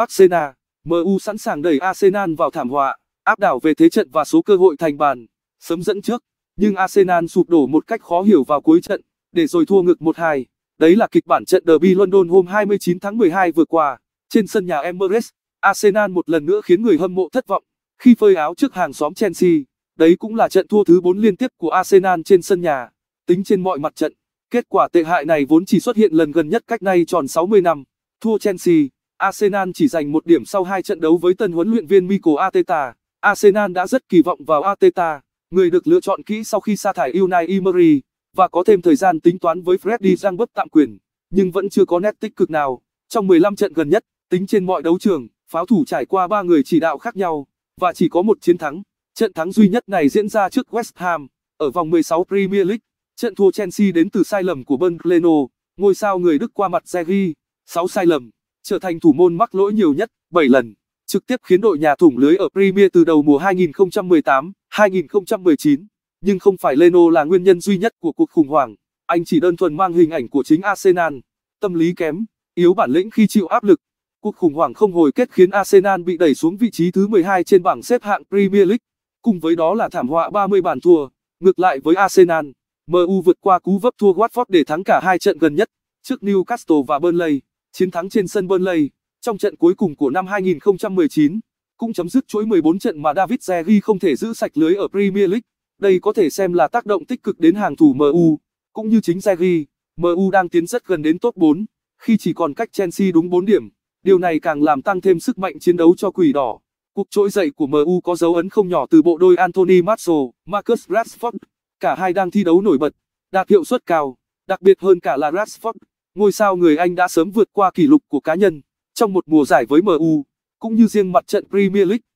Arsenal, MU sẵn sàng đẩy Arsenal vào thảm họa, áp đảo về thế trận và số cơ hội thành bàn, sớm dẫn trước, nhưng Arsenal sụp đổ một cách khó hiểu vào cuối trận, để rồi thua ngược 1-2. Đấy là kịch bản trận derby London hôm 29 tháng 12 vừa qua, trên sân nhà Emirates, Arsenal một lần nữa khiến người hâm mộ thất vọng khi phơi áo trước hàng xóm Chelsea. Đấy cũng là trận thua thứ 4 liên tiếp của Arsenal trên sân nhà, tính trên mọi mặt trận. Kết quả tệ hại này vốn chỉ xuất hiện lần gần nhất cách nay tròn 60 năm, thua Chelsea. Arsenal chỉ giành một điểm sau hai trận đấu với tân huấn luyện viên Mikel Arteta. Arsenal đã rất kỳ vọng vào Arteta, người được lựa chọn kỹ sau khi sa thải Unai Emery và có thêm thời gian tính toán với Freddie Ljungberg tạm quyền, nhưng vẫn chưa có nét tích cực nào. Trong 15 trận gần nhất, tính trên mọi đấu trường, pháo thủ trải qua ba người chỉ đạo khác nhau và chỉ có một chiến thắng. Trận thắng duy nhất này diễn ra trước West Ham ở vòng 16 Premier League. Trận thua Chelsea đến từ sai lầm của Ben Leno, ngôi sao người Đức qua mặt Zegi, 6 sai lầm trở thành thủ môn mắc lỗi nhiều nhất, 7 lần, trực tiếp khiến đội nhà thủng lưới ở Premier từ đầu mùa 2018, 2019. Nhưng không phải Leno là nguyên nhân duy nhất của cuộc khủng hoảng, anh chỉ đơn thuần mang hình ảnh của chính Arsenal, tâm lý kém, yếu bản lĩnh khi chịu áp lực. Cuộc khủng hoảng không hồi kết khiến Arsenal bị đẩy xuống vị trí thứ 12 trên bảng xếp hạng Premier League, cùng với đó là thảm họa 30 bàn thua. Ngược lại với Arsenal, MU vượt qua cú vấp thua Watford để thắng cả hai trận gần nhất, trước Newcastle và Burnley. Chiến thắng trên sân Burnley, trong trận cuối cùng của năm 2019, cũng chấm dứt chuỗi 14 trận mà David Sergi không thể giữ sạch lưới ở Premier League. Đây có thể xem là tác động tích cực đến hàng thủ MU, cũng như chính Sergi. MU đang tiến rất gần đến top 4, khi chỉ còn cách Chelsea đúng 4 điểm. Điều này càng làm tăng thêm sức mạnh chiến đấu cho quỷ đỏ. Cuộc trỗi dậy của MU có dấu ấn không nhỏ từ bộ đôi Anthony Martial, Marcus Rashford. Cả hai đang thi đấu nổi bật, đạt hiệu suất cao, đặc biệt hơn cả là Rashford. Ngôi sao người Anh đã sớm vượt qua kỷ lục của cá nhân trong một mùa giải với MU, cũng như riêng mặt trận Premier League.